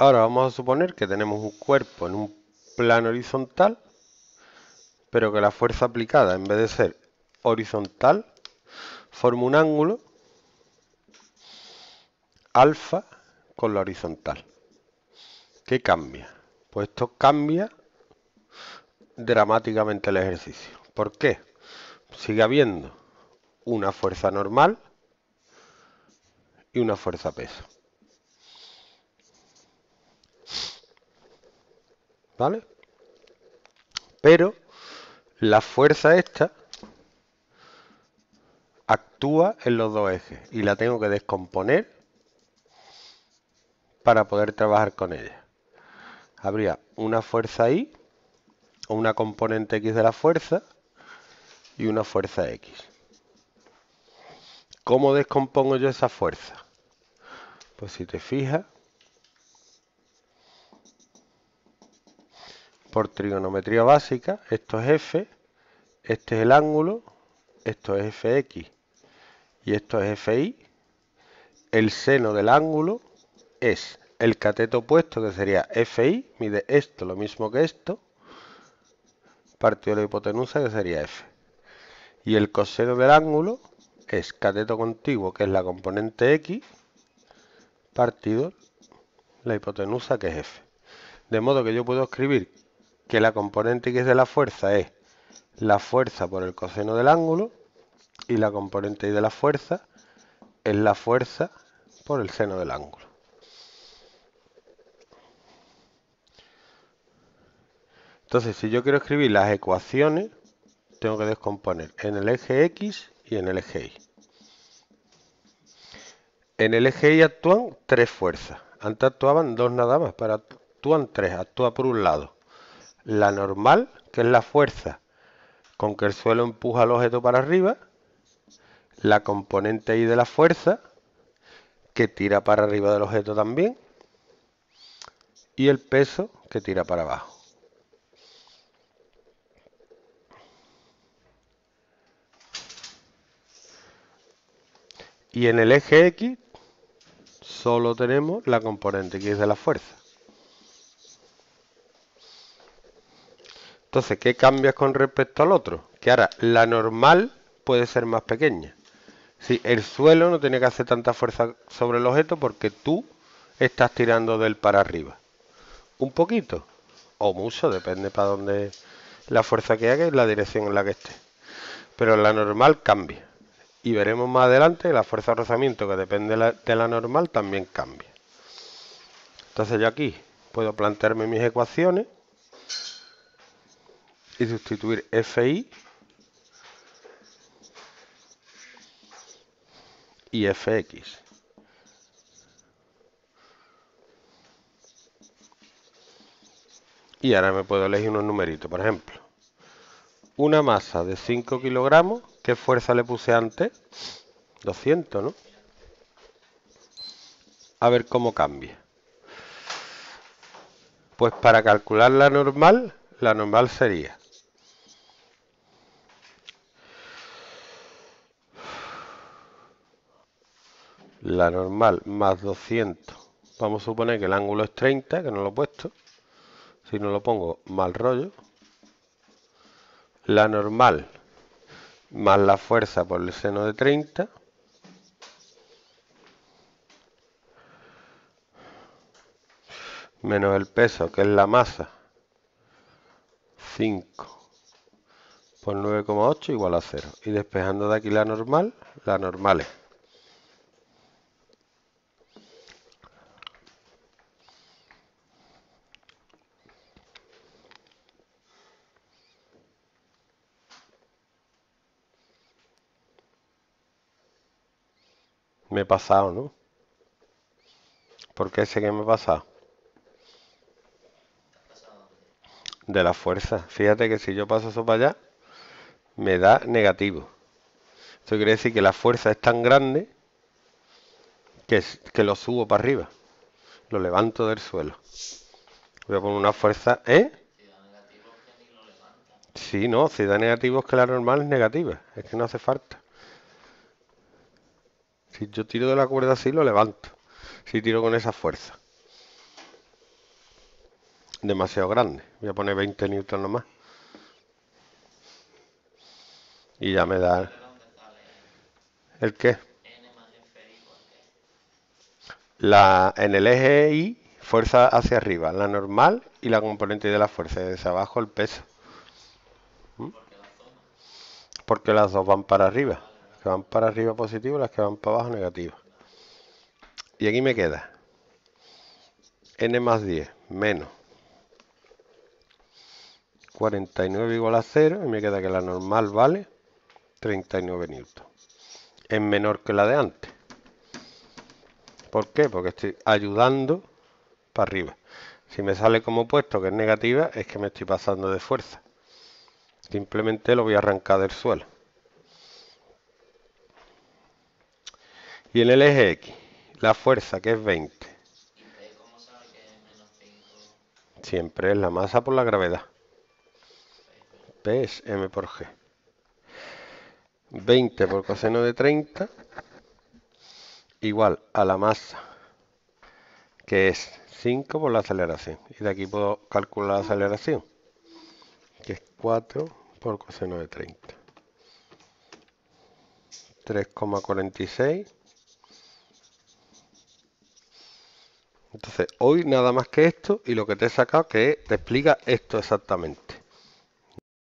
Ahora vamos a suponer que tenemos un cuerpo en un plano horizontal, pero que la fuerza aplicada, en vez de ser horizontal, forma un ángulo alfa con la horizontal. ¿Qué cambia? Pues esto cambia dramáticamente el ejercicio. ¿Por qué? Sigue habiendo una fuerza normal y una fuerza peso. ¿Vale? Pero la fuerza esta actúa en los dos ejes y la tengo que descomponer para poder trabajar con ella. Habría una fuerza Y o una componente X de la fuerza y una fuerza X. ¿Cómo descompongo yo esa fuerza? Pues si te fijas, por trigonometría básica, esto es f, este es el ángulo, esto es fx y esto es fi, el seno del ángulo es el cateto opuesto que sería fi, mide esto lo mismo que esto, partido de la hipotenusa que sería f. Y el coseno del ángulo es cateto contiguo que es la componente x, partido la hipotenusa que es f. De modo que yo puedo escribir que la componente X de la fuerza es la fuerza por el coseno del ángulo y la componente Y de la fuerza es la fuerza por el seno del ángulo. Entonces, si yo quiero escribir las ecuaciones, tengo que descomponer en el eje X y en el eje Y. En el eje Y actúan tres fuerzas. Antes actuaban dos nada más, pero actúan tres. Actúa por un lado la normal, que es la fuerza con que el suelo empuja el objeto para arriba, la componente Y de la fuerza, que tira para arriba del objeto también, y el peso que tira para abajo. Y en el eje X solo tenemos la componente X de la fuerza. Entonces, ¿qué cambias con respecto al otro? Que ahora la normal puede ser más pequeña. Si el suelo no tiene que hacer tanta fuerza sobre el objeto porque tú estás tirando del para arriba. Un poquito o mucho, depende para dónde la fuerza que haga y la dirección en la que esté. Pero la normal cambia. Y veremos más adelante la fuerza de rozamiento que depende de la normal también cambia. Entonces yo aquí puedo plantearme mis ecuaciones y sustituir FI y FX. Y ahora me puedo elegir unos numeritos, por ejemplo. Una masa de 5 kilogramos, ¿qué fuerza le puse antes? 200, ¿no? A ver cómo cambia. Pues para calcular la normal, la normal sería la normal más 200. Vamos a suponer que el ángulo es 30, que no lo he puesto. Si no lo pongo, mal rollo. La normal más la fuerza por el seno de 30. Menos el peso, que es la masa. 5 por 9,8 igual a 0. Y despejando de aquí la normal, la normal es Me he pasado, ¿no? ¿Por qué sé que me he pasado? De la fuerza. Fíjate que si yo paso eso para allá, me da negativo. Esto quiere decir que la fuerza es tan grande que, que lo subo para arriba. Lo levanto del suelo. Voy a poner una fuerza, ¿eh? Si sí, no, si da es que la normal es negativa. Es que no hace falta. Si yo tiro de la cuerda así, lo levanto. Si tiro con esa fuerza. Demasiado grande. Voy a poner 20 N nomás. Y ya me da... ¿El qué? La, en el eje Y, fuerza hacia arriba, la normal y la componente de la fuerza, desde abajo el peso. ¿Mm? Porque las dos van para arriba van para arriba positivo las que van para abajo negativas. Y aquí me queda n más 10 menos 49 igual a 0 y me queda que la normal vale 39 N Es menor que la de antes. ¿Por qué? Porque estoy ayudando para arriba. Si me sale como opuesto, que es negativa, es que me estoy pasando de fuerza. Simplemente lo voy a arrancar del suelo. Y el eje X, la fuerza que es 20. Siempre es la masa por la gravedad. P es M por G. 20 por coseno de 30 igual a la masa que es 5 por la aceleración. Y de aquí puedo calcular la aceleración, que es 4 por coseno de 30. 3,46 Entonces, hoy nada más que esto y lo que te he sacado que te explica esto exactamente.